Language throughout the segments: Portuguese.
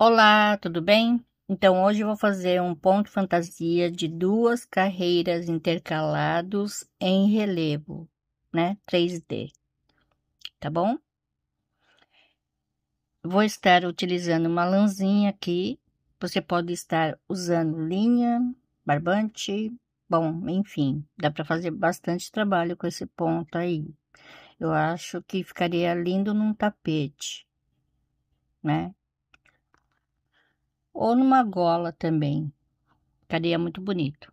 Olá, tudo bem? Então hoje eu vou fazer um ponto fantasia de duas carreiras intercalados em relevo, né? 3D. Tá bom? Vou estar utilizando uma lãzinha aqui. Você pode estar usando linha, barbante, bom, enfim, dá para fazer bastante trabalho com esse ponto aí. Eu acho que ficaria lindo num tapete, né? ou numa gola também. Ficaria muito bonito.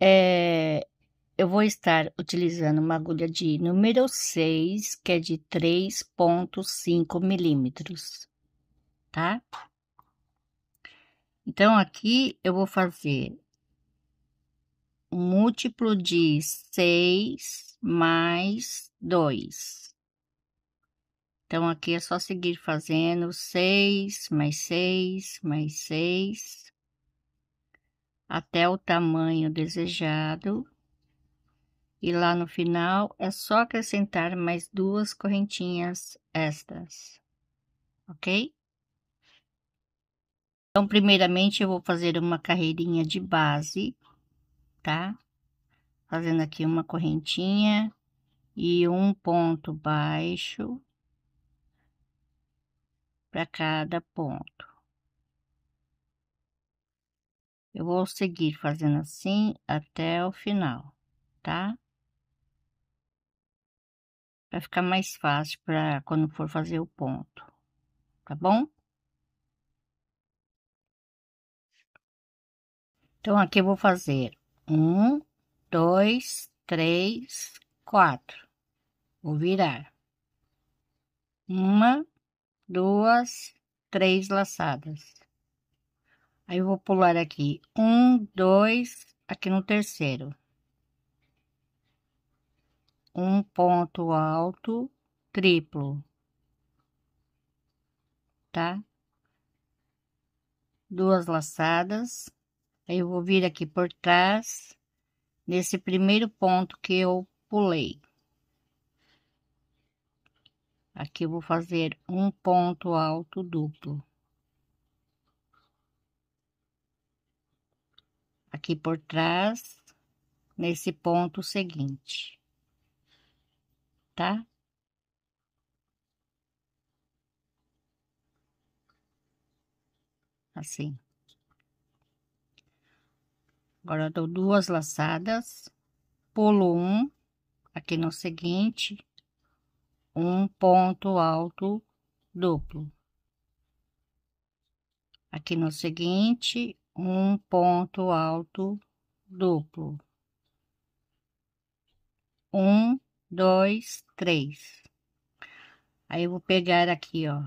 É, eu vou estar utilizando uma agulha de número 6, que é de 3,5 milímetros, tá? Então, aqui eu vou fazer múltiplo de 6 mais 2. Então, aqui é só seguir fazendo seis, mais seis, mais seis, até o tamanho desejado. E lá no final, é só acrescentar mais duas correntinhas estas, ok? Então, primeiramente, eu vou fazer uma carreirinha de base, tá? Fazendo aqui uma correntinha e um ponto baixo para cada ponto. Eu vou seguir fazendo assim até o final, tá? Para ficar mais fácil para quando for fazer o ponto, tá bom? Então, aqui eu vou fazer um, dois, três, quatro. Vou virar. Uma, duas, três laçadas. Aí eu vou pular aqui, um, dois, aqui no terceiro. Um ponto alto triplo, tá? Duas laçadas. Aí eu vou vir aqui por trás, nesse primeiro ponto que eu pulei. Aqui eu vou fazer um ponto alto duplo. Aqui por trás, nesse ponto seguinte. Tá? Assim. Agora, dou duas laçadas, pulo um, aqui no seguinte, um ponto alto duplo. Aqui no seguinte, um ponto alto duplo. Um, dois, três. Aí eu vou pegar aqui, ó,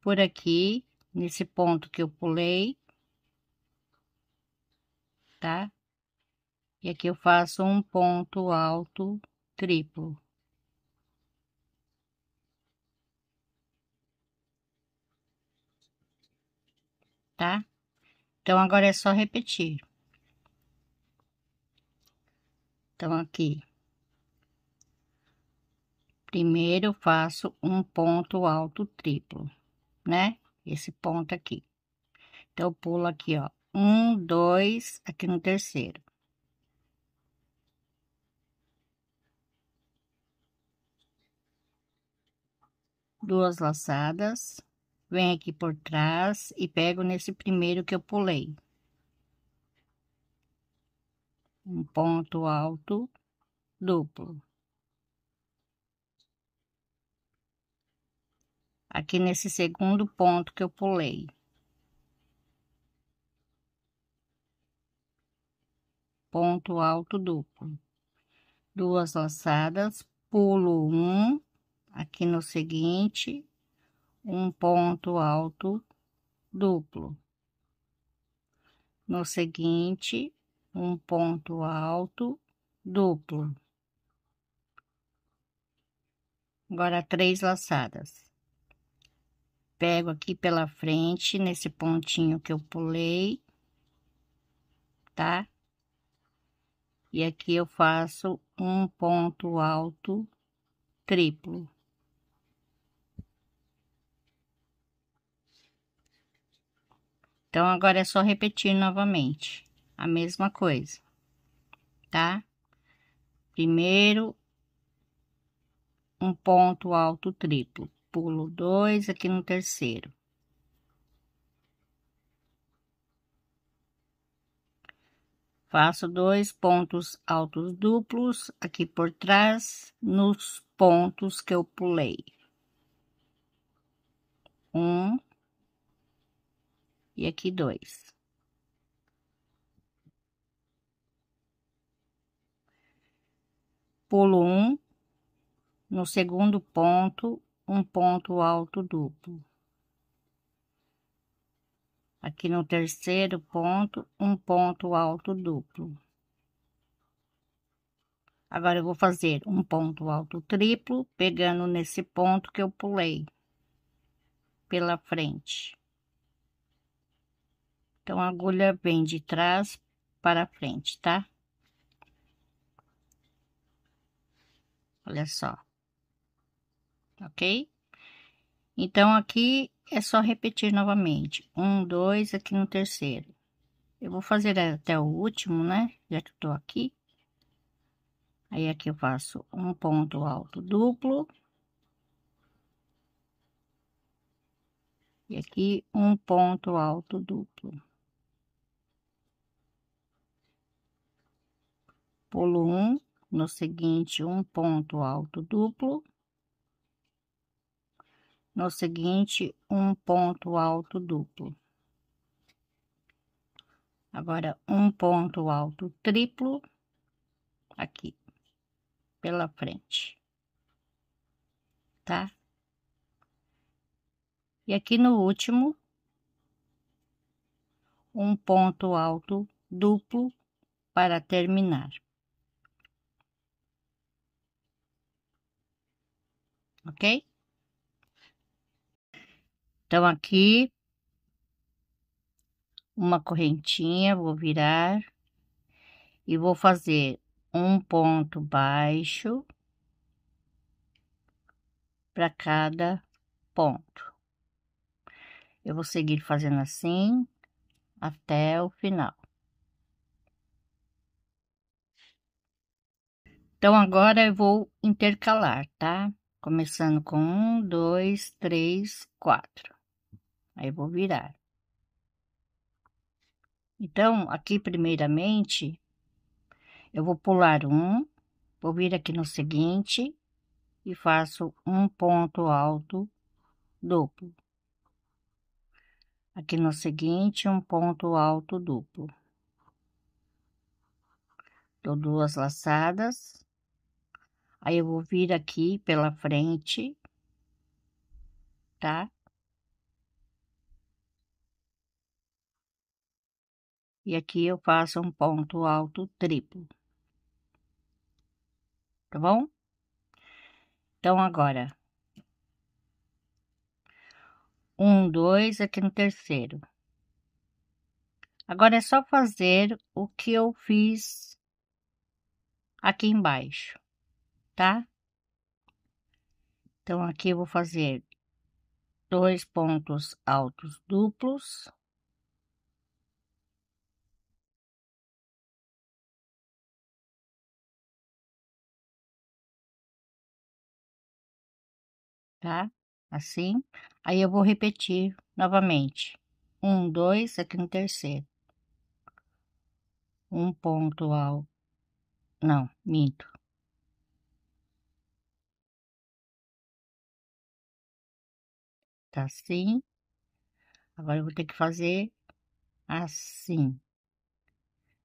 por aqui, nesse ponto que eu pulei, tá? E aqui eu faço um ponto alto triplo. tá? Então, agora é só repetir. Então, aqui. Primeiro, faço um ponto alto triplo, né? Esse ponto aqui. Então, pulo aqui, ó. Um, dois, aqui no terceiro. Duas laçadas venho aqui por trás e pego nesse primeiro que eu pulei. Um ponto alto duplo. Aqui nesse segundo ponto que eu pulei. Ponto alto duplo. Duas laçadas, pulo um, aqui no seguinte, um ponto alto duplo. No seguinte, um ponto alto duplo. Agora, três laçadas. Pego aqui pela frente, nesse pontinho que eu pulei, tá? E aqui eu faço um ponto alto triplo. Então, agora é só repetir novamente a mesma coisa, tá? Primeiro, um ponto alto triplo, pulo dois aqui no terceiro. Faço dois pontos altos duplos aqui por trás nos pontos que eu pulei. Um, e aqui dois. Pulo um, no segundo ponto, um ponto alto duplo. Aqui no terceiro ponto, um ponto alto duplo. Agora, eu vou fazer um ponto alto triplo, pegando nesse ponto que eu pulei pela frente. Então, a agulha vem de trás para frente, tá? Olha só. Tá ok? Então, aqui é só repetir novamente. Um, dois, aqui no terceiro. Eu vou fazer até o último, né? Já que eu tô aqui. Aí, aqui eu faço um ponto alto duplo. E aqui um ponto alto duplo. pulo um, no seguinte, um ponto alto duplo, no seguinte, um ponto alto duplo. Agora, um ponto alto triplo aqui, pela frente, tá? E aqui no último, um ponto alto duplo para terminar. ok? Então, aqui, uma correntinha, vou virar e vou fazer um ponto baixo para cada ponto. Eu vou seguir fazendo assim até o final. Então, agora eu vou intercalar, tá? Começando com um, dois, três, quatro. Aí vou virar. Então, aqui primeiramente, eu vou pular um, vou vir aqui no seguinte e faço um ponto alto duplo. Aqui no seguinte, um ponto alto duplo. Dou duas laçadas Aí eu vou vir aqui pela frente, tá? E aqui eu faço um ponto alto triplo. Tá bom? Então, agora. Um, dois, aqui no terceiro. Agora é só fazer o que eu fiz aqui embaixo tá? Então, aqui eu vou fazer dois pontos altos duplos. Tá? Assim. Aí, eu vou repetir novamente. Um, dois, aqui no terceiro. Um ponto alto. Não, minto Tá assim. Agora eu vou ter que fazer assim.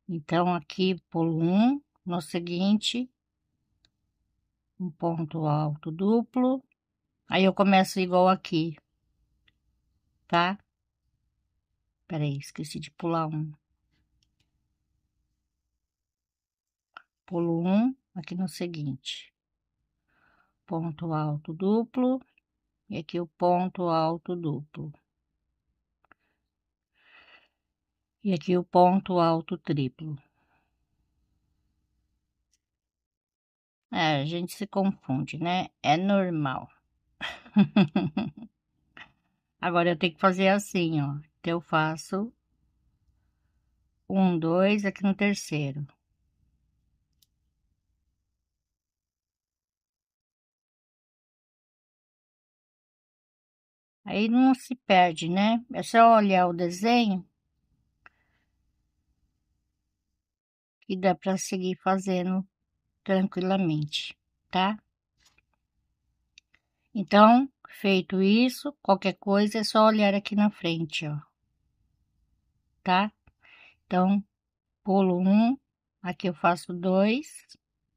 Então, aqui pulo um, no seguinte, um ponto alto duplo. Aí eu começo igual aqui, tá? Peraí, esqueci de pular um. Pulo um, aqui no seguinte. Ponto alto duplo. E aqui o ponto alto duplo. E aqui o ponto alto triplo. É, a gente se confunde, né? É normal. Agora eu tenho que fazer assim, ó. Então eu faço um, dois aqui no terceiro. Aí não se perde, né? É só olhar o desenho e dá para seguir fazendo tranquilamente, tá? Então, feito isso, qualquer coisa é só olhar aqui na frente, ó. Tá? Então, pulo um, aqui eu faço dois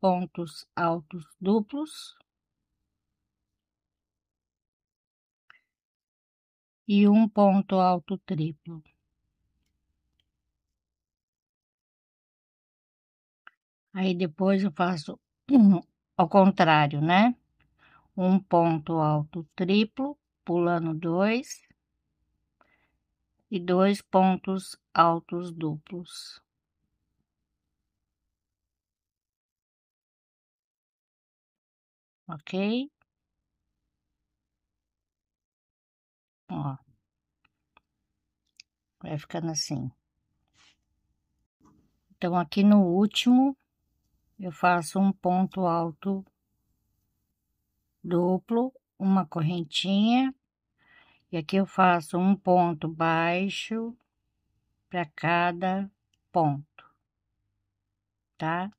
pontos altos duplos e um ponto alto triplo. Aí depois eu faço um, ao contrário, né? Um ponto alto triplo, pulando dois, e dois pontos altos duplos. Ok? Ó. Vai ficando assim. Então, aqui no último, eu faço um ponto alto duplo, uma correntinha, e aqui eu faço um ponto baixo para cada ponto, tá?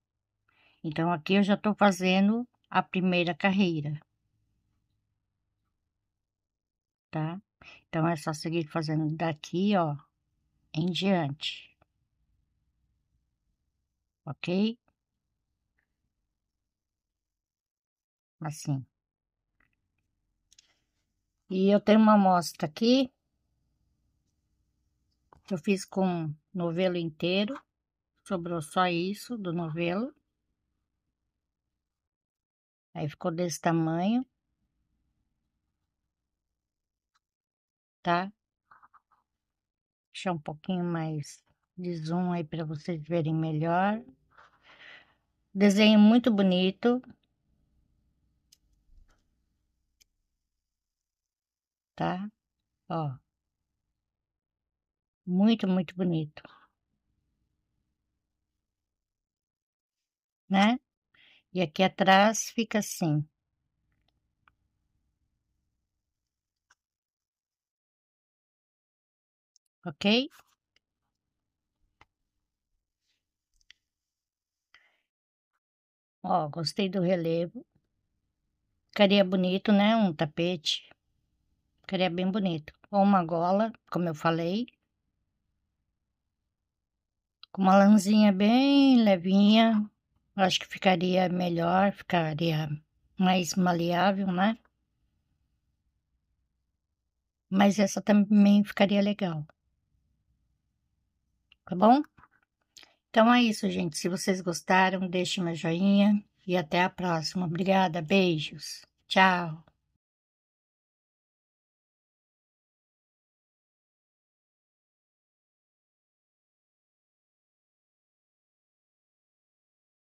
Então, aqui eu já tô fazendo a primeira carreira, tá? Então, é só seguir fazendo daqui, ó, em diante. Ok? Assim. E eu tenho uma amostra aqui. Eu fiz com novelo inteiro. Sobrou só isso do novelo. Aí ficou desse tamanho. tá? Deixar um pouquinho mais de zoom aí para vocês verem melhor. Desenho muito bonito. Tá? Ó. Muito, muito bonito. Né? E aqui atrás fica assim. ok? Ó, gostei do relevo. Ficaria bonito, né? Um tapete. Ficaria bem bonito. Ou uma gola, como eu falei. Com uma lãzinha bem levinha. Acho que ficaria melhor, ficaria mais maleável, né? Mas essa também ficaria legal tá bom? Então é isso, gente. Se vocês gostaram, deixe uma joinha e até a próxima. Obrigada, beijos. Tchau.